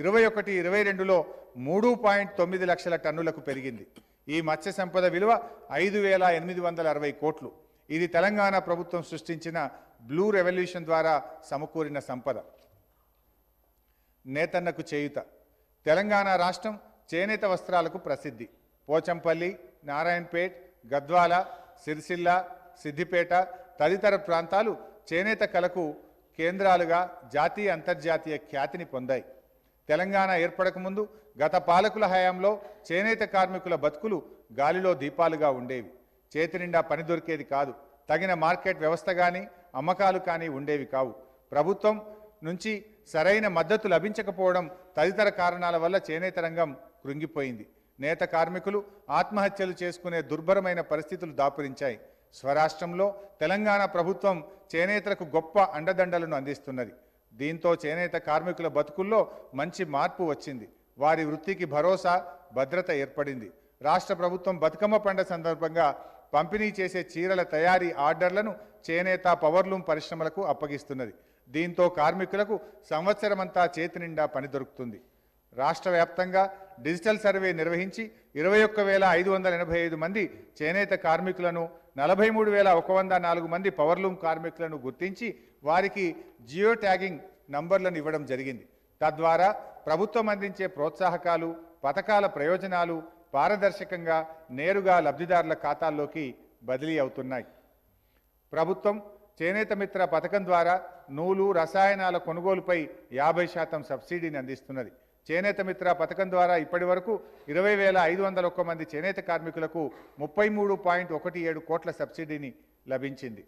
ఇరవై ఒకటి ఇరవై రెండులో మూడు పాయింట్ తొమ్మిది లక్షల టన్నులకు పెరిగింది ఈ మత్స్య సంపద విలువ ఐదు వేల ఎనిమిది వందల అరవై కోట్లు ఇది తెలంగాణ ప్రభుత్వం సృష్టించిన బ్లూ రెవల్యూషన్ ద్వారా సమకూరిన సంపద నేతన్నకు చేయుత తెలంగాణ రాష్ట్రం చేనేత వస్త్రాలకు ప్రసిద్ధి పోచంపల్లి నారాయణపేట్ గద్వాల సిరిసిల్ల సిద్దిపేట తదితర ప్రాంతాలు చేనేత కళకు కేంద్రాలుగా జాతీయ అంతర్జాతీయ ఖ్యాతిని పొందాయి తెలంగాణ ఏర్పడకముందు గత పాలకుల హయాంలో చేనేత కార్మికుల బతుకులు గాలిలో దీపాలుగా ఉండేవి చేతి నిండా పని దొరికేది కాదు తగిన మార్కెట్ వ్యవస్థ కానీ అమ్మకాలు కానీ ఉండేవి కావు ప్రభుత్వం నుంచి సరైన మద్దతు లభించకపోవడం తదితర కారణాల వల్ల చేనేత రంగం కృంగిపోయింది నేత కార్మికులు ఆత్మహత్యలు చేసుకునే దుర్భరమైన పరిస్థితులు దాపురించాయి స్వరాష్ట్రంలో తెలంగాణ ప్రభుత్వం చేనేతలకు గొప్ప అండదండలను అందిస్తున్నది దీంతో చేనేత కార్మికుల బతుకుల్లో మంచి మార్పు వచ్చింది వారి వృత్తికి భరోసా భద్రత ఏర్పడింది రాష్ట్ర ప్రభుత్వం బతుకమ్మ పండుగ సందర్భంగా పంపిణీ చేసే చీరల తయారీ ఆర్డర్లను చేనేత పవర్లూమ్ పరిశ్రమలకు అప్పగిస్తున్నది దీంతో కార్మికులకు సంవత్సరమంతా చేతి నిండా పని దొరుకుతుంది రాష్ట్ర వ్యాప్తంగా డిజిటల్ సర్వే నిర్వహించి ఇరవై ఒక్క వేల ఐదు వందల ఎనభై ఐదు మంది చేనేత కార్మికులను నలభై మూడు వేల ఒక వంద నాలుగు మంది పవర్లూమ్ కార్మికులను గుర్తించి వారికి జియో ట్యాగింగ్ నంబర్లను ఇవ్వడం జరిగింది తద్వారా ప్రభుత్వం అందించే ప్రోత్సాహకాలు పథకాల ప్రయోజనాలు పారదర్శకంగా నేరుగా లబ్ధిదారుల ఖాతాల్లోకి బదిలీ అవుతున్నాయి ప్రభుత్వం చేనేత మిత్ర పథకం ద్వారా నూలు రసాయనాల కొనుగోలుపై యాభై శాతం సబ్సిడీని అందిస్తున్నది చేనేత మిత్ర పథకం ద్వారా ఇప్పటి వరకు ఇరవై వేల ఐదు వందల ఒక్క మంది చేనేత కార్మికులకు ముప్పై మూడు పాయింట్ ఒకటి ఏడు కోట్ల సబ్సిడీని లభించింది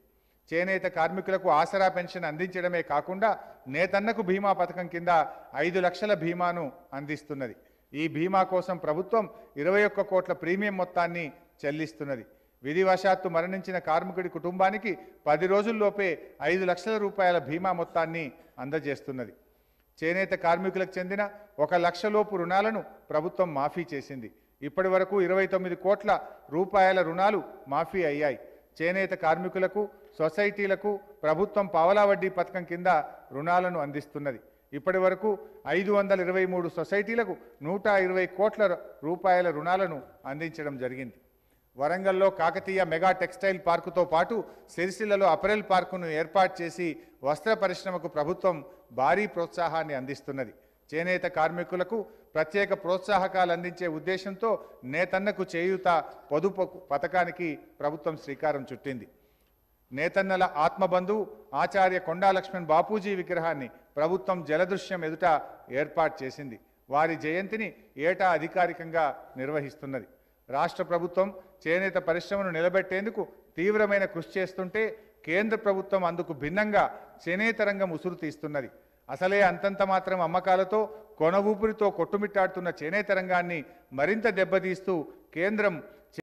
చేనేత కార్మికులకు ఆసరా పెన్షన్ అందించడమే కాకుండా నేతన్నకు బీమా పథకం కింద ఐదు లక్షల బీమాను అందిస్తున్నది ఈ బీమా కోసం ప్రభుత్వం ఇరవై ఒక్క కోట్ల ప్రీమియం మొత్తాన్ని చెల్లిస్తున్నది విధివశాత్తు మరణించిన కార్మికుడి కుటుంబానికి పది రోజుల్లోపే ఐదు లక్షల రూపాయల బీమా మొత్తాన్ని అందజేస్తున్నది చేనేత కార్మికులకు చెందిన ఒక లక్షలోపు రుణాలను ప్రభుత్వం మాఫీ చేసింది ఇప్పటి వరకు ఇరవై తొమ్మిది కోట్ల రూపాయల రుణాలు మాఫీ అయ్యాయి చేనేత కార్మికులకు సొసైటీలకు ప్రభుత్వం పావలా వడ్డీ పథకం కింద రుణాలను అందిస్తున్నది ఇప్పటి వరకు ఐదు వందల ఇరవై మూడు సొసైటీలకు నూట ఇరవై కోట్ల రూపాయల రుణాలను అందించడం జరిగింది వరంగల్లో కాకతీయ మెగా టెక్స్టైల్ పార్కుతో పాటు సిరిసిల్లలో అపరెల్ పార్కును ఏర్పాటు చేసి వస్త్ర పరిశ్రమకు ప్రభుత్వం భారీ ప్రోత్సాహాన్ని అందిస్తున్నది చేనేత కార్మికులకు ప్రత్యేక ప్రోత్సాహకాలు అందించే ఉద్దేశంతో నేతన్నకు చేయూత పొదుపు పథకానికి ప్రభుత్వం శ్రీకారం చుట్టింది నేతన్నల ఆత్మబంధువు ఆచార్య కొండాలక్ష్మణ్ బాపూజీ విగ్రహాన్ని ప్రభుత్వం జలదృశ్యం ఎదుట ఏర్పాటు చేసింది వారి జయంతిని ఏటా అధికారికంగా నిర్వహిస్తున్నది రాష్ట్ర ప్రభుత్వం చేనేత పరిశ్రమను నిలబెట్టేందుకు తీవ్రమైన కృషి చేస్తుంటే కేంద్ర ప్రభుత్వం అందుకు భిన్నంగా చేనేతరంగం ఉసురు తీస్తున్నది అసలే అంతంత మాత్రం అమ్మకాలతో కొన ఊపిరితో కొట్టుమిట్టాడుతున్న చేనేత రంగాన్ని మరింత దెబ్బతీస్తూ కేంద్రం